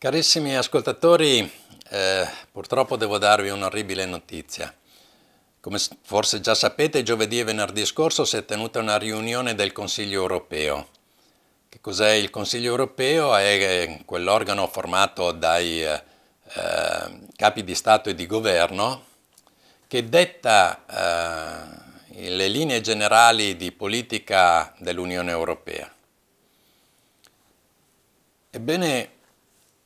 Carissimi ascoltatori, eh, purtroppo devo darvi un'orribile notizia. Come forse già sapete, giovedì e venerdì scorso si è tenuta una riunione del Consiglio europeo. Che cos'è il Consiglio europeo? È eh, quell'organo formato dai eh, eh, capi di Stato e di Governo che detta eh, le linee generali di politica dell'Unione europea. Ebbene,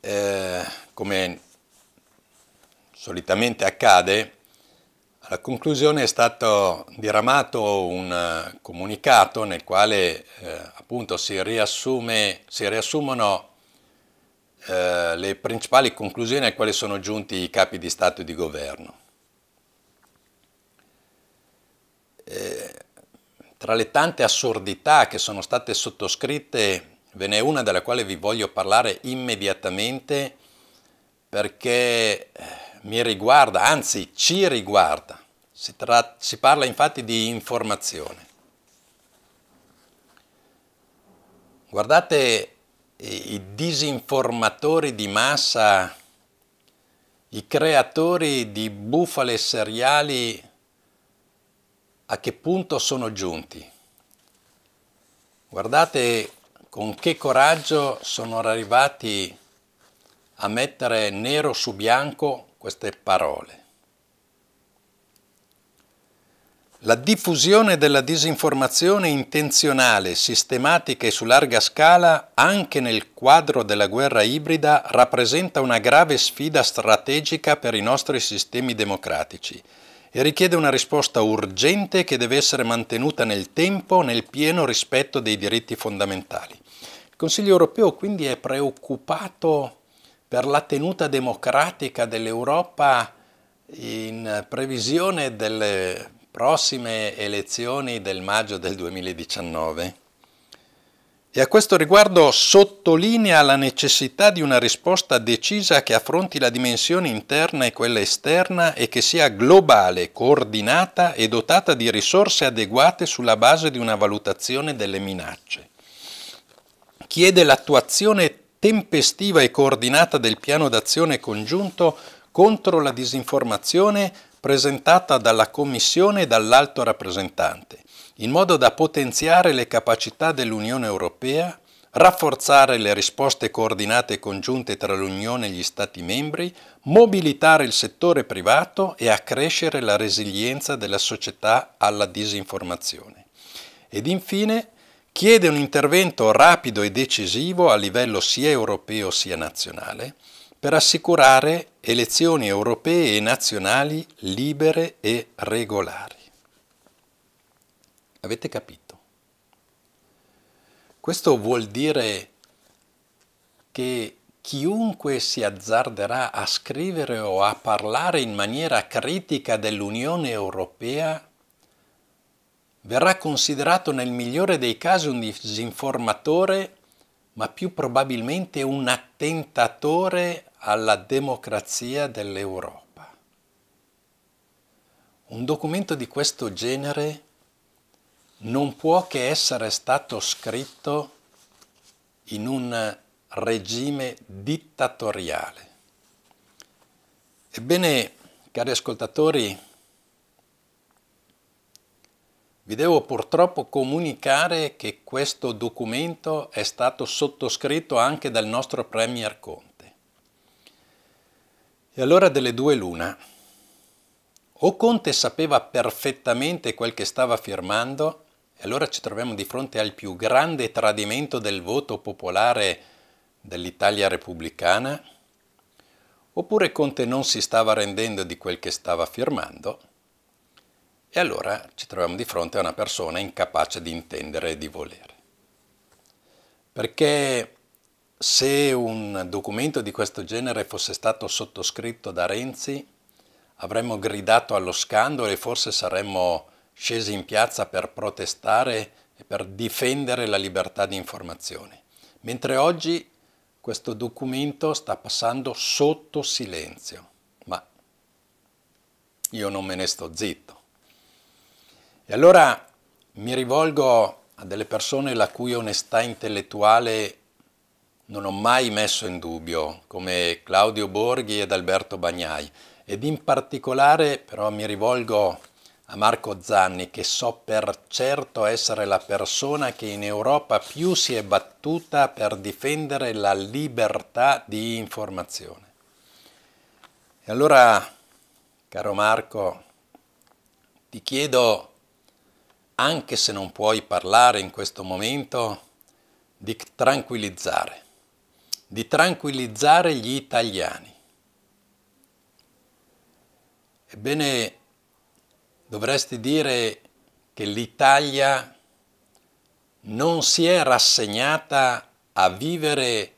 eh, come solitamente accade, alla conclusione è stato diramato un eh, comunicato nel quale eh, appunto si, riassume, si riassumono eh, le principali conclusioni a quali sono giunti i capi di Stato e di Governo. Eh, tra le tante assurdità che sono state sottoscritte Ve n'è una della quale vi voglio parlare immediatamente perché eh, mi riguarda, anzi ci riguarda. Si, tra- si parla infatti di informazione. Guardate i disinformatori di massa, i creatori di bufale seriali, a che punto sono giunti. Guardate con che coraggio sono arrivati a mettere nero su bianco queste parole. La diffusione della disinformazione intenzionale, sistematica e su larga scala, anche nel quadro della guerra ibrida, rappresenta una grave sfida strategica per i nostri sistemi democratici e richiede una risposta urgente che deve essere mantenuta nel tempo nel pieno rispetto dei diritti fondamentali. Il Consiglio europeo quindi è preoccupato per la tenuta democratica dell'Europa in previsione delle prossime elezioni del maggio del 2019. E a questo riguardo sottolinea la necessità di una risposta decisa che affronti la dimensione interna e quella esterna e che sia globale, coordinata e dotata di risorse adeguate sulla base di una valutazione delle minacce. Chiede l'attuazione tempestiva e coordinata del piano d'azione congiunto contro la disinformazione presentata dalla Commissione e dall'alto rappresentante in modo da potenziare le capacità dell'Unione Europea, rafforzare le risposte coordinate e congiunte tra l'Unione e gli Stati membri, mobilitare il settore privato e accrescere la resilienza della società alla disinformazione. Ed infine chiede un intervento rapido e decisivo a livello sia europeo sia nazionale per assicurare elezioni europee e nazionali libere e regolari. Avete capito? Questo vuol dire che chiunque si azzarderà a scrivere o a parlare in maniera critica dell'Unione Europea verrà considerato nel migliore dei casi un disinformatore, ma più probabilmente un attentatore alla democrazia dell'Europa. Un documento di questo genere non può che essere stato scritto in un regime dittatoriale. Ebbene, cari ascoltatori, vi devo purtroppo comunicare che questo documento è stato sottoscritto anche dal nostro Premier Conte. E allora delle due l'una. O Conte sapeva perfettamente quel che stava firmando, allora ci troviamo di fronte al più grande tradimento del voto popolare dell'Italia repubblicana? Oppure Conte non si stava rendendo di quel che stava firmando? E allora ci troviamo di fronte a una persona incapace di intendere e di volere. Perché se un documento di questo genere fosse stato sottoscritto da Renzi, avremmo gridato allo scandalo e forse saremmo scesi in piazza per protestare e per difendere la libertà di informazione, mentre oggi questo documento sta passando sotto silenzio, ma io non me ne sto zitto. E allora mi rivolgo a delle persone la cui onestà intellettuale non ho mai messo in dubbio, come Claudio Borghi ed Alberto Bagnai, ed in particolare però mi rivolgo a Marco Zanni che so per certo essere la persona che in Europa più si è battuta per difendere la libertà di informazione. E allora, caro Marco, ti chiedo, anche se non puoi parlare in questo momento, di tranquillizzare, di tranquillizzare gli italiani. Ebbene, dovresti dire che l'Italia non si è rassegnata a vivere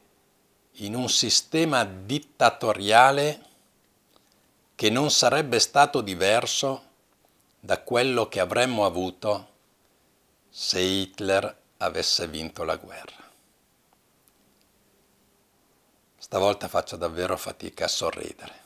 in un sistema dittatoriale che non sarebbe stato diverso da quello che avremmo avuto se Hitler avesse vinto la guerra. Stavolta faccio davvero fatica a sorridere.